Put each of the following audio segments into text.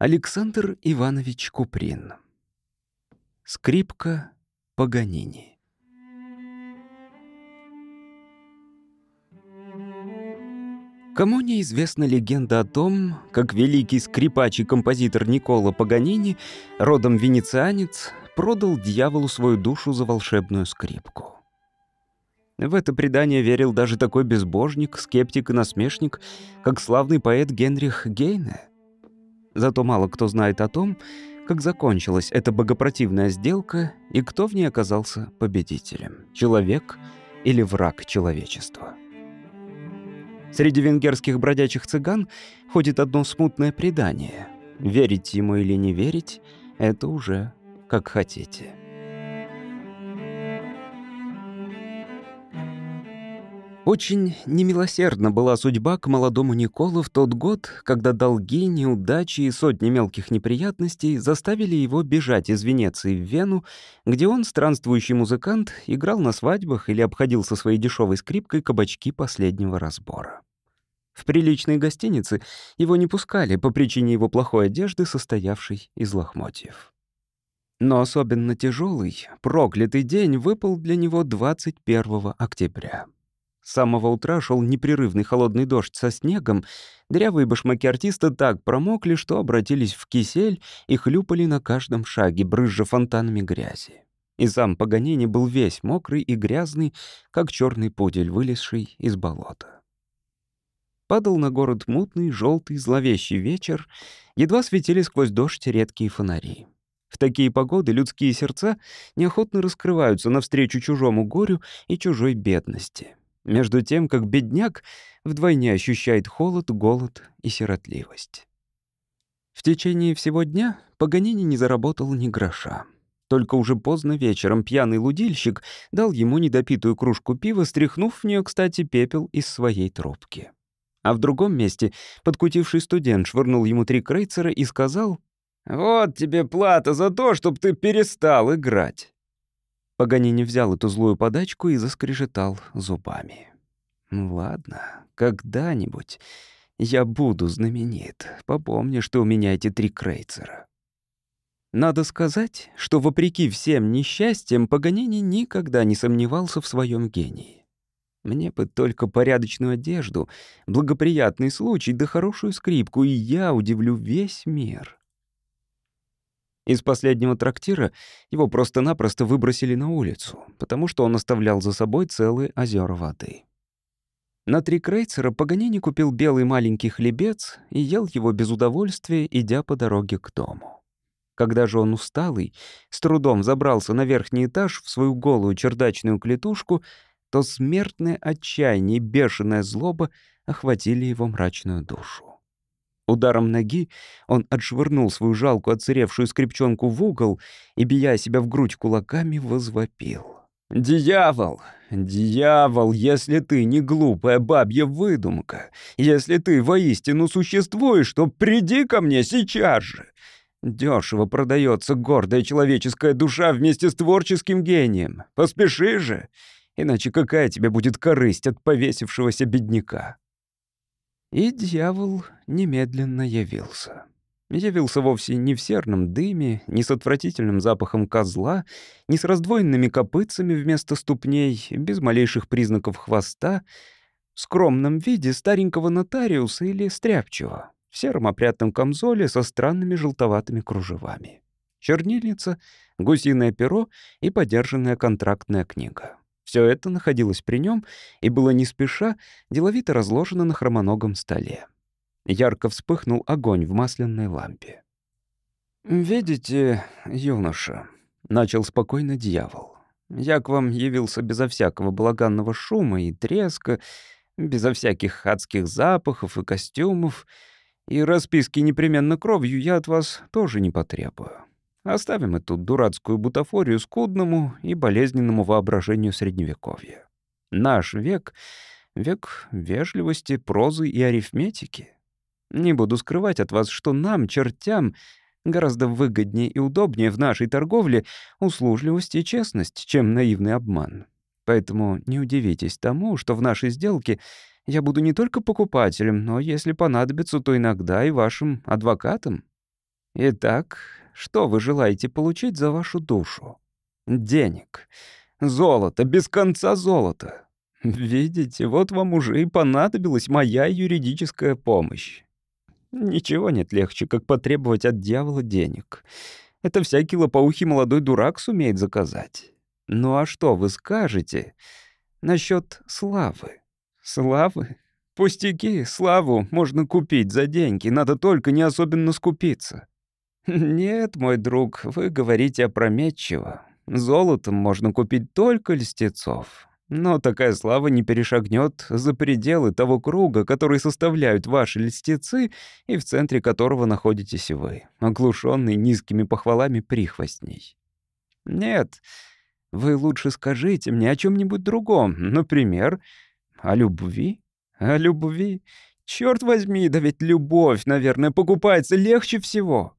Александр Иванович Куприн. Скрипка Паганини. Кому не известна легенда о том, как великий скрипач и композитор Никола Паганини, родом венецианец, продал дьяволу свою душу за волшебную скрипку. В это предание верил даже такой безбожник, скептик и насмешник, как славный поэт Генрих Гейне. Зато мало кто знает о том, как закончилась эта богопротивная сделка и кто в ней оказался победителем – человек или враг человечества. Среди венгерских бродячих цыган ходит одно смутное предание. Верить ему или не верить – это уже как хотите. Очень немилосердна была судьба к молодому Николу в тот год, когда долги, неудачи и сотни мелких неприятностей заставили его бежать из Венеции в Вену, где он, странствующий музыкант, играл на свадьбах или обходил со своей дешевой скрипкой кабачки последнего разбора. В приличные гостиницы его не пускали по причине его плохой одежды, состоявшей из лохмотьев. Но особенно тяжелый, проклятый день выпал для него 21 октября. С самого утра шел непрерывный холодный дождь со снегом. дрявые башмаки артиста так промокли, что обратились в кисель и хлюпали на каждом шаге, брызжа фонтанами грязи. И сам Паганини был весь мокрый и грязный, как черный пудель, вылезший из болота. Падал на город мутный, желтый, зловещий вечер, едва светили сквозь дождь редкие фонари. В такие погоды людские сердца неохотно раскрываются навстречу чужому горю и чужой бедности между тем как бедняк вдвойне ощущает холод, голод и сиротливость. В течение всего дня Паганини не заработал ни гроша. Только уже поздно вечером пьяный лудильщик дал ему недопитую кружку пива, стряхнув в нее, кстати, пепел из своей трубки. А в другом месте подкутивший студент швырнул ему три крейцера и сказал «Вот тебе плата за то, чтоб ты перестал играть». Паганини взял эту злую подачку и заскрежетал зубами. «Ну «Ладно, когда-нибудь я буду знаменит. Попомни, что у меня эти три крейцера». Надо сказать, что вопреки всем несчастьям Паганини никогда не сомневался в своем гении. Мне бы только порядочную одежду, благоприятный случай да хорошую скрипку, и я удивлю весь мир. Из последнего трактира его просто-напросто выбросили на улицу, потому что он оставлял за собой целые озера воды. На три крейцера Паганини купил белый маленький хлебец и ел его без удовольствия, идя по дороге к дому. Когда же он усталый, с трудом забрался на верхний этаж в свою голую чердачную клетушку, то смертное отчаяние и бешеная злоба охватили его мрачную душу. Ударом ноги он отшвырнул свою жалкую отсыревшую скрипчонку в угол и, бия себя в грудь кулаками, возвопил. «Дьявол! Дьявол, если ты не глупая бабья выдумка, если ты воистину существуешь, то приди ко мне сейчас же!» Дешево продается гордая человеческая душа вместе с творческим гением. Поспеши же, иначе какая тебе будет корысть от повесившегося бедняка?» И дьявол немедленно явился. Явился вовсе не в серном дыме, не с отвратительным запахом козла, не с раздвоенными копытцами вместо ступней, без малейших признаков хвоста, в скромном виде старенького нотариуса или стряпчего, в сером опрятном камзоле со странными желтоватыми кружевами. Чернильница, гусиное перо и подержанная контрактная книга. Все это находилось при нем и было не спеша деловито разложено на хромоногом столе. Ярко вспыхнул огонь в масляной лампе. «Видите, юноша», — начал спокойно дьявол, — «я к вам явился безо всякого балаганного шума и треска, безо всяких адских запахов и костюмов, и расписки непременно кровью я от вас тоже не потребую. Оставим эту дурацкую бутафорию скудному и болезненному воображению Средневековья. Наш век — век вежливости, прозы и арифметики. Не буду скрывать от вас, что нам, чертям, гораздо выгоднее и удобнее в нашей торговле услужливость и честность, чем наивный обман. Поэтому не удивитесь тому, что в нашей сделке я буду не только покупателем, но, если понадобится, то иногда и вашим адвокатом. Итак, что вы желаете получить за вашу душу? Денег. Золото, без конца золото. Видите, вот вам уже и понадобилась моя юридическая помощь. Ничего нет легче, как потребовать от дьявола денег. Это всякий лопоухий молодой дурак сумеет заказать. Ну а что вы скажете насчет славы? Славы? Пустяки, славу можно купить за деньги, надо только не особенно скупиться. «Нет, мой друг, вы говорите опрометчиво. Золотом можно купить только льстецов. Но такая слава не перешагнет за пределы того круга, который составляют ваши льстецы и в центре которого находитесь вы, оглушенный низкими похвалами прихвостней. Нет, вы лучше скажите мне о чем нибудь другом, например, о любви. О любви. Черт возьми, да ведь любовь, наверное, покупается легче всего».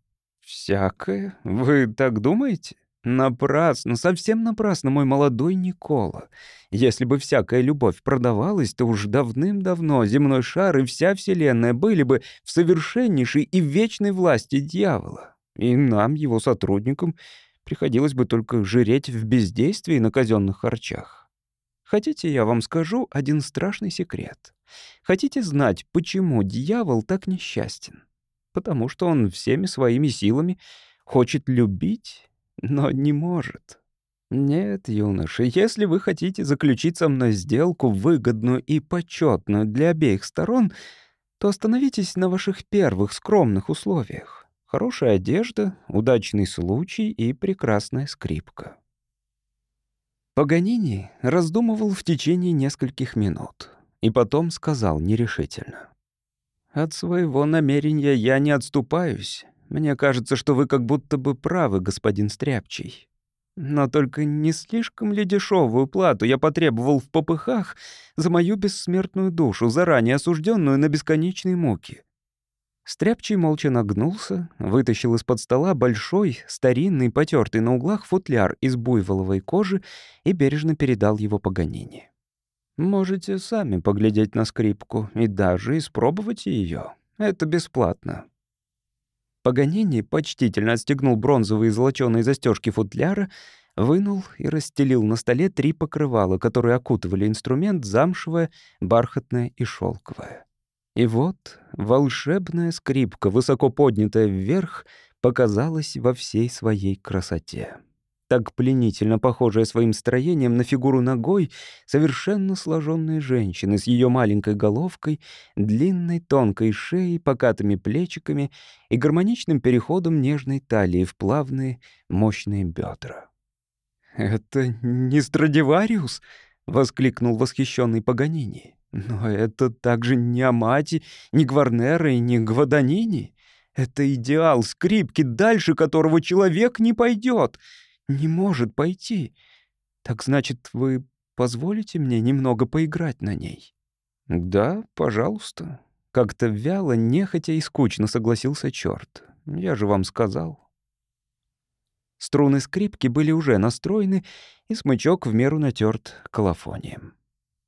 «Всякое? Вы так думаете?» «Напрасно, совсем напрасно, мой молодой Никола. Если бы всякая любовь продавалась, то уж давным-давно земной шар и вся Вселенная были бы в совершеннейшей и вечной власти дьявола. И нам, его сотрудникам, приходилось бы только жиреть в бездействии на казенных харчах. Хотите, я вам скажу один страшный секрет? Хотите знать, почему дьявол так несчастен? потому что он всеми своими силами хочет любить, но не может. Нет, юноши, если вы хотите заключить со мной сделку, выгодную и почетную для обеих сторон, то остановитесь на ваших первых скромных условиях. Хорошая одежда, удачный случай и прекрасная скрипка. Паганини раздумывал в течение нескольких минут и потом сказал нерешительно. От своего намерения я не отступаюсь. Мне кажется, что вы как будто бы правы, господин Стряпчий. Но только не слишком ли дешевую плату я потребовал в попыхах за мою бессмертную душу, заранее осужденную на бесконечные муки? Стряпчий молча нагнулся, вытащил из-под стола большой, старинный, потертый на углах футляр из буйволовой кожи и бережно передал его Паганини. Можете сами поглядеть на скрипку и даже испробовать ее. Это бесплатно. Паганини почтительно отстегнул бронзовые золочёные застежки футляра, вынул и расстелил на столе три покрывала, которые окутывали инструмент замшевое, бархатное и шелковое. И вот волшебная скрипка, высоко поднятая вверх, показалась во всей своей красоте так пленительно похожая своим строением на фигуру ногой, совершенно сложенной женщины с ее маленькой головкой, длинной тонкой шеей, покатыми плечиками и гармоничным переходом нежной талии в плавные, мощные бедра. «Это не Страдивариус?» — воскликнул восхищенный Паганини. «Но это также не Амати, не Гварнера и не Гваданини. Это идеал скрипки, дальше которого человек не пойдет не может пойти. Так значит, вы позволите мне немного поиграть на ней?» «Да, пожалуйста». Как-то вяло, нехотя и скучно согласился чёрт. «Я же вам сказал». Струны скрипки были уже настроены, и смычок в меру натерт колофонием.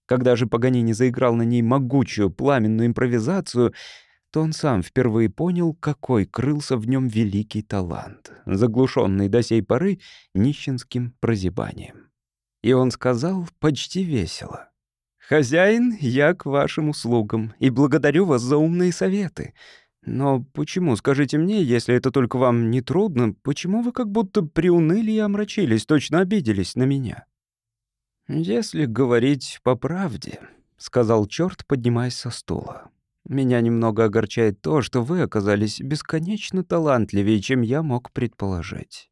Когда же Паганини заиграл на ней могучую пламенную импровизацию — то он сам впервые понял, какой крылся в нем великий талант, заглушенный до сей поры нищенским прозябанием. И он сказал почти весело. «Хозяин, я к вашим услугам и благодарю вас за умные советы. Но почему, скажите мне, если это только вам не трудно, почему вы как будто приуныли и омрачились, точно обиделись на меня?» «Если говорить по правде», — сказал чёрт, поднимаясь со стула, меня немного огорчает то, что вы оказались бесконечно талантливее, чем я мог предположить.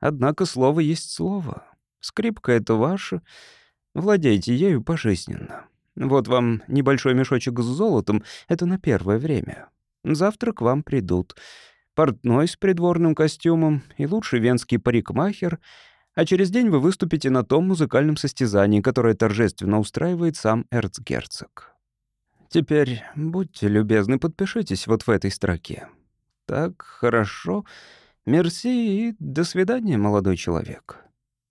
Однако слово есть слово. Скрипка — это ваша. Владейте ею пожизненно. Вот вам небольшой мешочек с золотом, это на первое время. Завтра к вам придут. Портной с придворным костюмом и лучший венский парикмахер, а через день вы выступите на том музыкальном состязании, которое торжественно устраивает сам эрцгерцог. Теперь будьте любезны, подпишитесь вот в этой строке. Так, хорошо. Мерси и до свидания, молодой человек.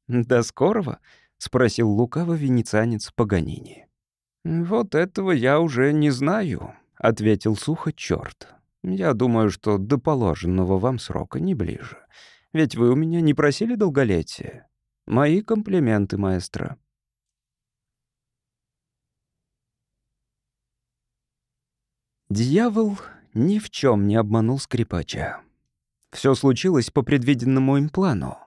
До скорого, спросил лукаво венецианец Паганини. Вот этого я уже не знаю, ответил сухо черт. Я думаю, что до положенного вам срока не ближе. Ведь вы у меня не просили долголетия. Мои комплименты, маэстро. Дьявол ни в чем не обманул скрипача. Все случилось по предвиденному им плану.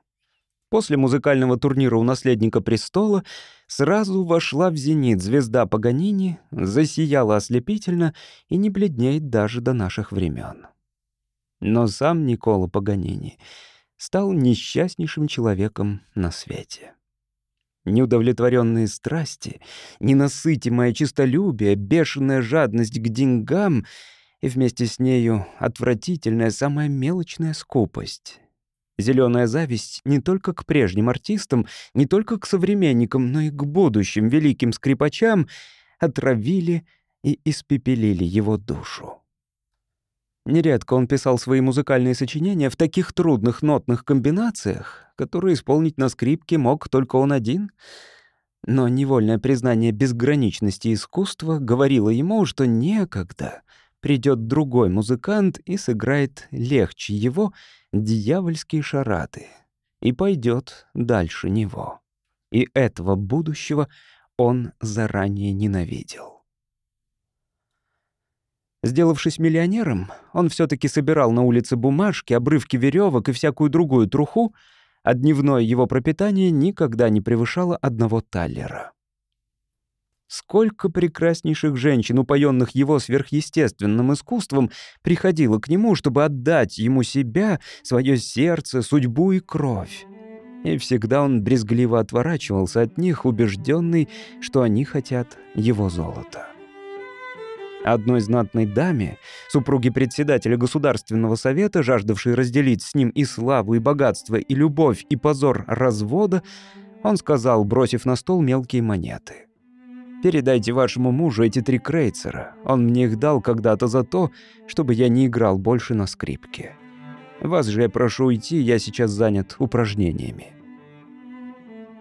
После музыкального турнира у наследника престола сразу вошла в зенит звезда Паганини, засияла ослепительно и не бледнеет даже до наших времен. Но сам Никола Паганини стал несчастнейшим человеком на свете. Неудовлетворенные страсти, ненасытимое чистолюбие, бешеная жадность к деньгам и вместе с нею отвратительная, самая мелочная скупость. Зеленая зависть не только к прежним артистам, не только к современникам, но и к будущим великим скрипачам отравили и испепелили его душу. Нередко он писал свои музыкальные сочинения в таких трудных нотных комбинациях, которые исполнить на скрипке мог только он один. Но невольное признание безграничности искусства говорило ему, что некогда придет другой музыкант и сыграет легче его дьявольские шарады и пойдет дальше него. И этого будущего он заранее ненавидел. Сделавшись миллионером, он все таки собирал на улице бумажки, обрывки веревок и всякую другую труху, а дневное его пропитание никогда не превышало одного таллера. Сколько прекраснейших женщин, упоенных его сверхъестественным искусством, приходило к нему, чтобы отдать ему себя, свое сердце, судьбу и кровь. И всегда он брезгливо отворачивался от них, убежденный, что они хотят его золота. Одной знатной даме, супруге председателя Государственного совета, жаждавшей разделить с ним и славу, и богатство, и любовь, и позор развода, он сказал, бросив на стол мелкие монеты. «Передайте вашему мужу эти три крейцера. Он мне их дал когда-то за то, чтобы я не играл больше на скрипке. Вас же я прошу уйти, я сейчас занят упражнениями».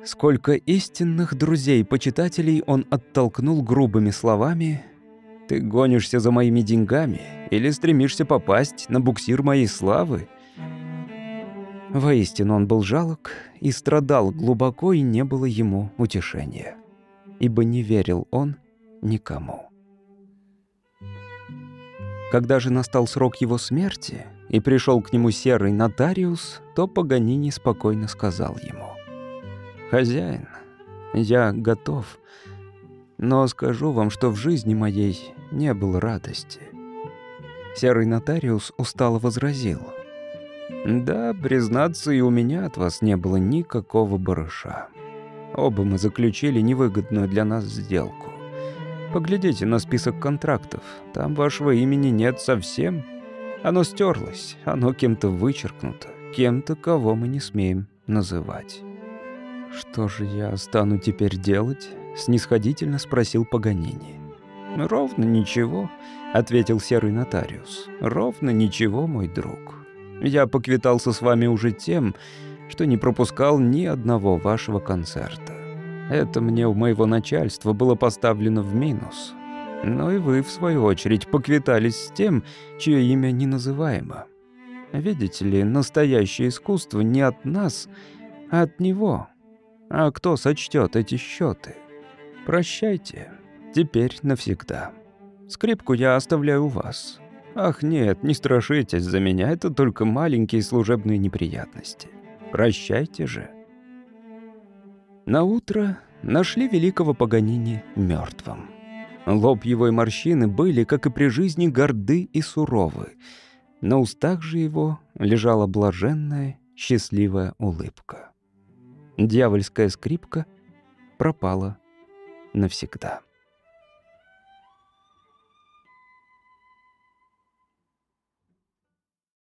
Сколько истинных друзей-почитателей он оттолкнул грубыми словами, ты гонишься за моими деньгами или стремишься попасть на буксир моей славы? Воистину он был жалок и страдал глубоко, и не было ему утешения, ибо не верил он никому. Когда же настал срок его смерти и пришел к нему серый нотариус, то Паганини спокойно сказал ему, «Хозяин, я готов, но скажу вам, что в жизни моей не было радости. Серый нотариус устало возразил. Да, признаться, и у меня от вас не было никакого барыша. Оба мы заключили невыгодную для нас сделку. Поглядите на список контрактов. Там вашего имени нет совсем. Оно стерлось, оно кем-то вычеркнуто, кем-то, кого мы не смеем называть. Что же я стану теперь делать? — снисходительно спросил Паганини. «Ровно ничего», — ответил серый нотариус. «Ровно ничего, мой друг. Я поквитался с вами уже тем, что не пропускал ни одного вашего концерта. Это мне у моего начальства было поставлено в минус. Но и вы, в свою очередь, поквитались с тем, чье имя не называемо. Видите ли, настоящее искусство не от нас, а от него. А кто сочтет эти счеты? Прощайте. Теперь навсегда. Скрипку я оставляю у вас. Ах нет, не страшитесь за меня, это только маленькие служебные неприятности. Прощайте же. На утро нашли великого Паганини мертвым. Лоб его и морщины были, как и при жизни, горды и суровы. На устах же его лежала блаженная, счастливая улыбка. Дьявольская скрипка пропала навсегда.